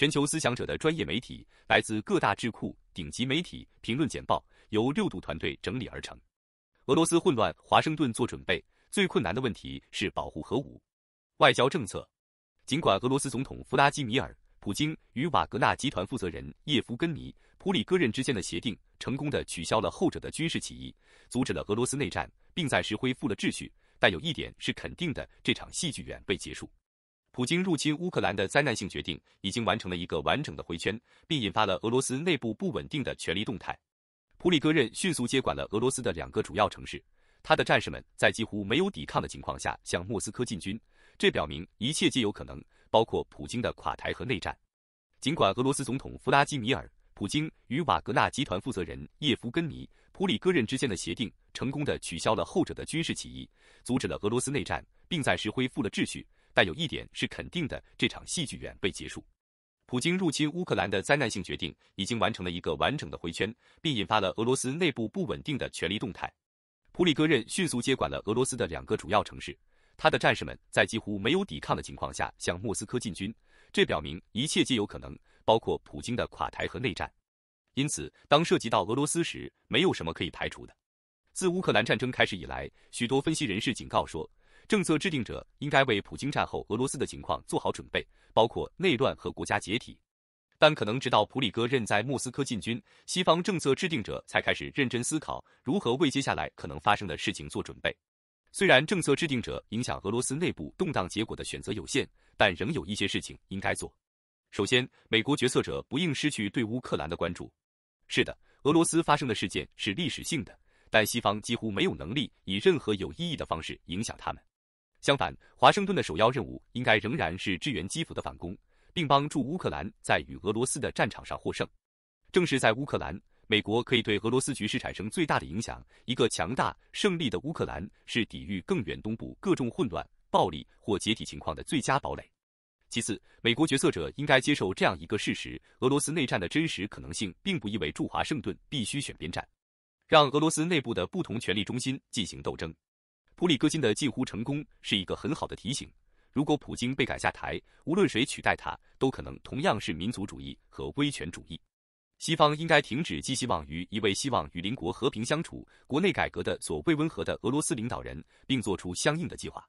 全球思想者的专业媒体，来自各大智库、顶级媒体评论简报，由六度团队整理而成。俄罗斯混乱，华盛顿做准备。最困难的问题是保护核武外交政策。尽管俄罗斯总统弗拉基米尔·普京与瓦格纳集团负责人叶夫根尼·普里戈任之间的协定成功的取消了后者的军事起义，阻止了俄罗斯内战，并暂时恢复了秩序，但有一点是肯定的：这场戏剧远未结束。普京入侵乌克兰的灾难性决定已经完成了一个完整的回圈，并引发了俄罗斯内部不稳定的权力动态。普里戈任迅速接管了俄罗斯的两个主要城市，他的战士们在几乎没有抵抗的情况下向莫斯科进军，这表明一切皆有可能，包括普京的垮台和内战。尽管俄罗斯总统弗拉基米尔·普京与瓦格纳集团负责人叶夫根尼·普里戈任之间的协定成功的取消了后者的军事起义，阻止了俄罗斯内战，并暂时恢复了秩序。但有一点是肯定的，这场戏剧远未结束。普京入侵乌克兰的灾难性决定已经完成了一个完整的回圈，并引发了俄罗斯内部不稳定的权力动态。普里戈任迅速接管了俄罗斯的两个主要城市，他的战士们在几乎没有抵抗的情况下向莫斯科进军，这表明一切皆有可能，包括普京的垮台和内战。因此，当涉及到俄罗斯时，没有什么可以排除的。自乌克兰战争开始以来，许多分析人士警告说。政策制定者应该为普京战后俄罗斯的情况做好准备，包括内乱和国家解体。但可能直到普里戈任在莫斯科进军，西方政策制定者才开始认真思考如何为接下来可能发生的事情做准备。虽然政策制定者影响俄罗斯内部动荡结果的选择有限，但仍有一些事情应该做。首先，美国决策者不应失去对乌克兰的关注。是的，俄罗斯发生的事件是历史性的，但西方几乎没有能力以任何有意义的方式影响他们。相反，华盛顿的首要任务应该仍然是支援基辅的反攻，并帮助乌克兰在与俄罗斯的战场上获胜。正是在乌克兰，美国可以对俄罗斯局势产生最大的影响。一个强大胜利的乌克兰是抵御更远东部各种混乱、暴力或解体情况的最佳堡垒。其次，美国决策者应该接受这样一个事实：俄罗斯内战的真实可能性，并不意味驻华盛顿必须选边站，让俄罗斯内部的不同权力中心进行斗争。普里戈金的近乎成功是一个很好的提醒。如果普京被赶下台，无论谁取代他，都可能同样是民族主义和威权主义。西方应该停止寄希望于一位希望与邻国和平相处、国内改革的所谓温和的俄罗斯领导人，并做出相应的计划。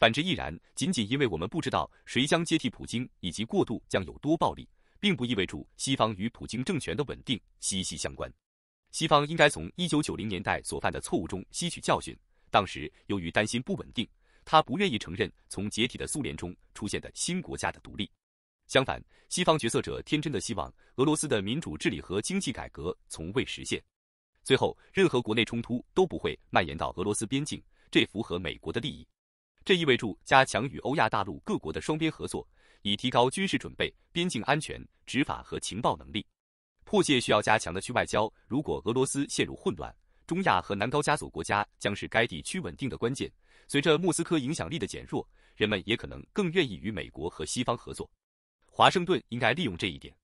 反之亦然。仅仅因为我们不知道谁将接替普京以及过渡将有多暴力，并不意味着西方与普京政权的稳定息息相关。西方应该从一九九零年代所犯的错误中吸取教训。当时，由于担心不稳定，他不愿意承认从解体的苏联中出现的新国家的独立。相反，西方决策者天真的希望俄罗斯的民主治理和经济改革从未实现。最后，任何国内冲突都不会蔓延到俄罗斯边境，这符合美国的利益。这意味着加强与欧亚大陆各国的双边合作，以提高军事准备、边境安全、执法和情报能力。迫切需要加强的去外交，如果俄罗斯陷入混乱。中亚和南高加索国家将是该地区稳定的关键。随着莫斯科影响力的减弱，人们也可能更愿意与美国和西方合作。华盛顿应该利用这一点。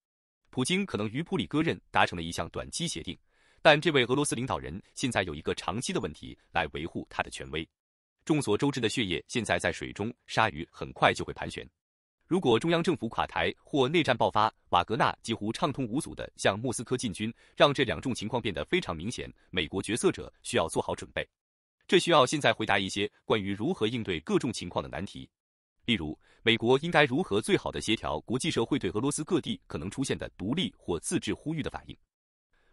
普京可能与普里戈任达成了一项短期协定，但这位俄罗斯领导人现在有一个长期的问题来维护他的权威。众所周知的血液现在在水中，鲨鱼很快就会盘旋。如果中央政府垮台或内战爆发，瓦格纳几乎畅通无阻地向莫斯科进军，让这两种情况变得非常明显。美国决策者需要做好准备，这需要现在回答一些关于如何应对各种情况的难题，例如美国应该如何最好地协调国际社会对俄罗斯各地可能出现的独立或自治呼吁的反应。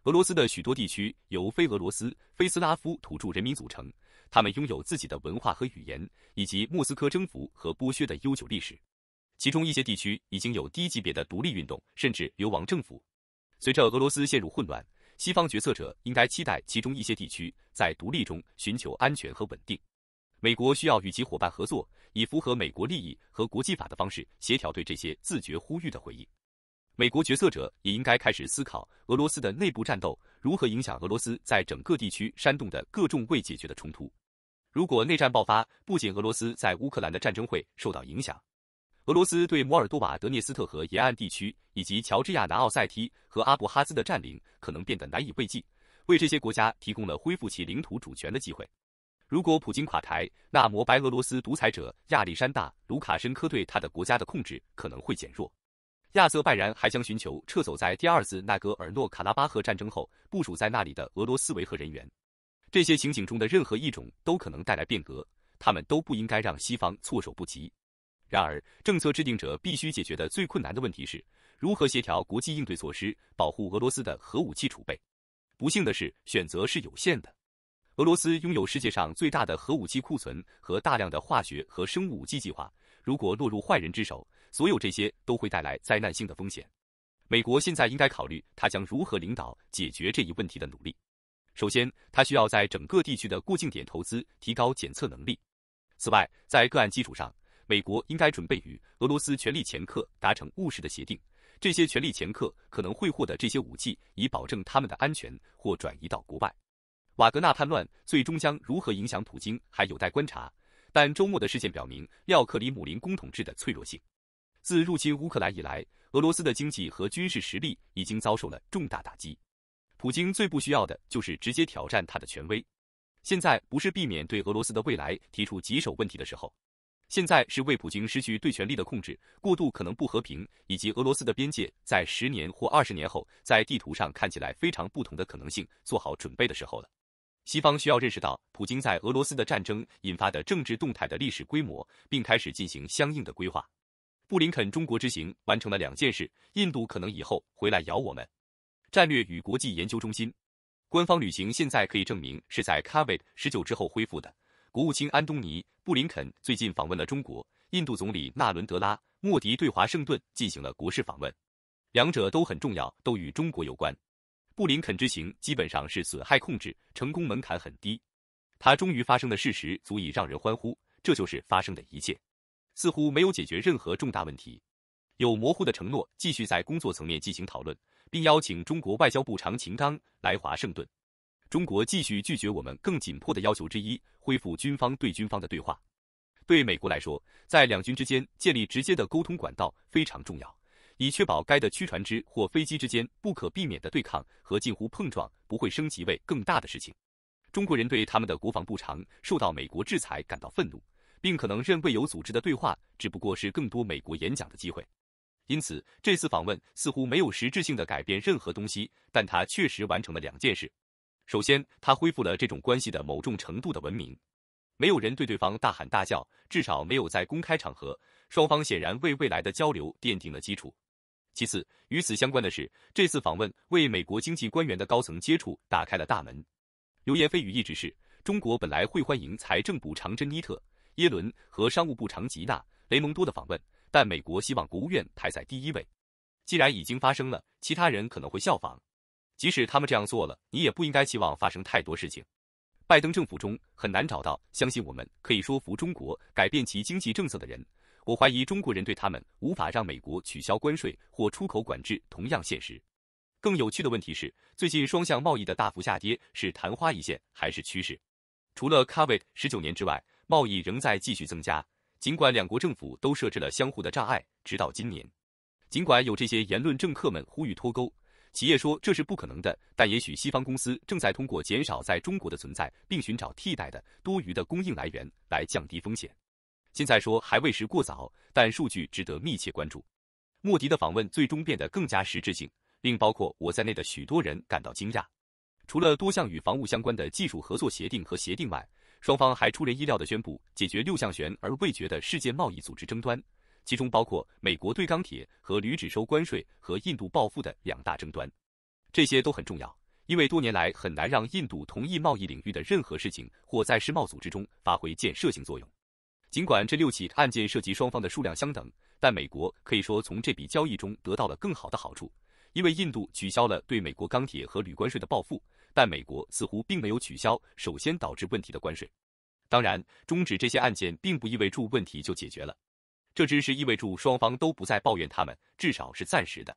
俄罗斯的许多地区由非俄罗斯、非斯拉夫土著人民组成，他们拥有自己的文化和语言，以及莫斯科征服和剥削的悠久历史。其中一些地区已经有低级别的独立运动，甚至流亡政府。随着俄罗斯陷入混乱，西方决策者应该期待其中一些地区在独立中寻求安全和稳定。美国需要与其伙伴合作，以符合美国利益和国际法的方式协调对这些自觉呼吁的回应。美国决策者也应该开始思考俄罗斯的内部战斗如何影响俄罗斯在整个地区煽动的各种未解决的冲突。如果内战爆发，不仅俄罗斯在乌克兰的战争会受到影响。俄罗斯对摩尔多瓦、德涅斯特河沿岸地区以及乔治亚南奥塞梯和阿布哈兹的占领可能变得难以为继，为这些国家提供了恢复其领土主权的机会。如果普京垮台，那摩白俄罗斯独裁者亚历山大·卢卡申科对他的国家的控制可能会减弱。亚瑟拜然还将寻求撤走在第二次纳戈尔诺卡拉巴赫战争后部署在那里的俄罗斯维和人员。这些情景中的任何一种都可能带来变革，他们都不应该让西方措手不及。然而，政策制定者必须解决的最困难的问题是如何协调国际应对措施，保护俄罗斯的核武器储备。不幸的是，选择是有限的。俄罗斯拥有世界上最大的核武器库存和大量的化学和生物武器计划，如果落入坏人之手，所有这些都会带来灾难性的风险。美国现在应该考虑他将如何领导解决这一问题的努力。首先，他需要在整个地区的过境点投资，提高检测能力。此外，在个案基础上。美国应该准备与俄罗斯权力掮客达成务实的协定，这些权力掮客可能会获得这些武器以保证他们的安全或转移到国外。瓦格纳叛乱最终将如何影响普京还有待观察，但周末的事件表明，廖克里姆林宫统治的脆弱性。自入侵乌克兰以来，俄罗斯的经济和军事实力已经遭受了重大打击。普京最不需要的就是直接挑战他的权威。现在不是避免对俄罗斯的未来提出棘手问题的时候。现在是为普京失去对权力的控制、过度可能不和平，以及俄罗斯的边界在十年或二十年后在地图上看起来非常不同的可能性做好准备的时候了。西方需要认识到普京在俄罗斯的战争引发的政治动态的历史规模，并开始进行相应的规划。布林肯中国之行完成了两件事：印度可能以后回来咬我们。战略与国际研究中心，官方旅行现在可以证明是在 Covid 十九之后恢复的。国务卿安东尼·布林肯最近访问了中国，印度总理纳伦德拉·莫迪对华盛顿进行了国事访问，两者都很重要，都与中国有关。布林肯之行基本上是损害控制，成功门槛很低。他终于发生的事实足以让人欢呼，这就是发生的一切。似乎没有解决任何重大问题，有模糊的承诺继续在工作层面进行讨论，并邀请中国外交部长秦刚来华盛顿。中国继续拒绝我们更紧迫的要求之一：恢复军方对军方的对话。对美国来说，在两军之间建立直接的沟通管道非常重要，以确保该的驱船只或飞机之间不可避免的对抗和近乎碰撞不会升级为更大的事情。中国人对他们的国防部长受到美国制裁感到愤怒，并可能认为有组织的对话只不过是更多美国演讲的机会。因此，这次访问似乎没有实质性的改变任何东西，但他确实完成了两件事。首先，他恢复了这种关系的某种程度的文明，没有人对对方大喊大叫，至少没有在公开场合。双方显然为未来的交流奠定了基础。其次，与此相关的是，这次访问为美国经济官员的高层接触打开了大门。流言蜚语一直是，中国本来会欢迎财政部长珍妮特·耶伦和商务部长吉娜·雷蒙多的访问，但美国希望国务院排在第一位。既然已经发生了，其他人可能会效仿。即使他们这样做了，你也不应该期望发生太多事情。拜登政府中很难找到相信我们可以说服中国改变其经济政策的人。我怀疑中国人对他们无法让美国取消关税或出口管制同样现实。更有趣的问题是，最近双向贸易的大幅下跌是昙花一现还是趋势？除了 COVID 十九年之外，贸易仍在继续增加，尽管两国政府都设置了相互的障碍，直到今年。尽管有这些言论，政客们呼吁脱钩。企业说这是不可能的，但也许西方公司正在通过减少在中国的存在，并寻找替代的多余的供应来源来降低风险。现在说还为时过早，但数据值得密切关注。莫迪的访问最终变得更加实质性，令包括我在内的许多人感到惊讶。除了多项与防务相关的技术合作协定和协定外，双方还出人意料地宣布解决六项悬而未决的世界贸易组织争端。其中包括美国对钢铁和铝只收关税和印度报复的两大争端，这些都很重要，因为多年来很难让印度同意贸易领域的任何事情或在世贸组织中发挥建设性作用。尽管这六起案件涉及双方的数量相等，但美国可以说从这笔交易中得到了更好的好处，因为印度取消了对美国钢铁和铝关税的报复，但美国似乎并没有取消首先导致问题的关税。当然，终止这些案件并不意味着问题就解决了。这只是意味着双方都不再抱怨他们，至少是暂时的。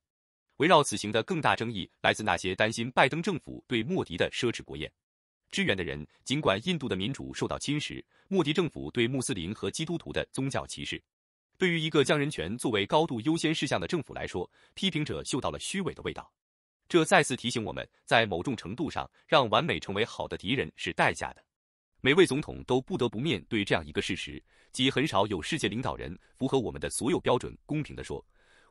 围绕此行的更大争议来自那些担心拜登政府对莫迪的奢侈国宴支援的人。尽管印度的民主受到侵蚀，莫迪政府对穆斯林和基督徒的宗教歧视，对于一个将人权作为高度优先事项的政府来说，批评者嗅到了虚伪的味道。这再次提醒我们，在某种程度上，让完美成为好的敌人是代价的。每位总统都不得不面对这样一个事实，即很少有世界领导人符合我们的所有标准。公平地说，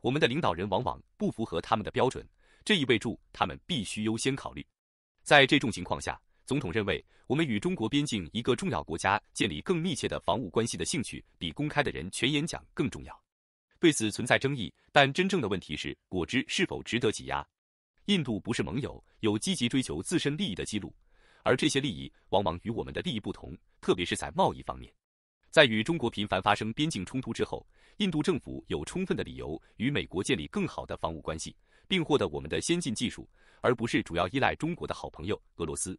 我们的领导人往往不符合他们的标准。这一味着他们必须优先考虑。在这种情况下，总统认为，我们与中国边境一个重要国家建立更密切的防务关系的兴趣，比公开的人权演讲更重要。对此存在争议，但真正的问题是，果汁是否值得挤压？印度不是盟友，有积极追求自身利益的记录。而这些利益往往与我们的利益不同，特别是在贸易方面。在与中国频繁发生边境冲突之后，印度政府有充分的理由与美国建立更好的防务关系，并获得我们的先进技术，而不是主要依赖中国的好朋友俄罗斯。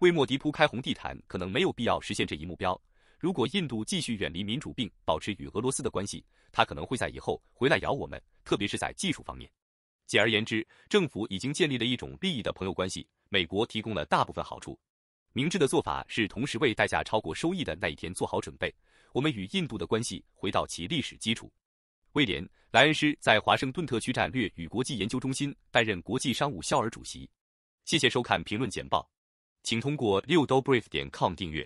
为莫迪铺开红地毯可能没有必要实现这一目标。如果印度继续远离民主并保持与俄罗斯的关系，他可能会在以后回来咬我们，特别是在技术方面。简而言之，政府已经建立了一种利益的朋友关系。美国提供了大部分好处。明智的做法是同时为代价超过收益的那一天做好准备。我们与印度的关系回到其历史基础。威廉·莱恩斯在华盛顿特区战略与国际研究中心担任国际商务肖尔主席。谢谢收看评论简报，请通过六都 brief 点 com 订阅。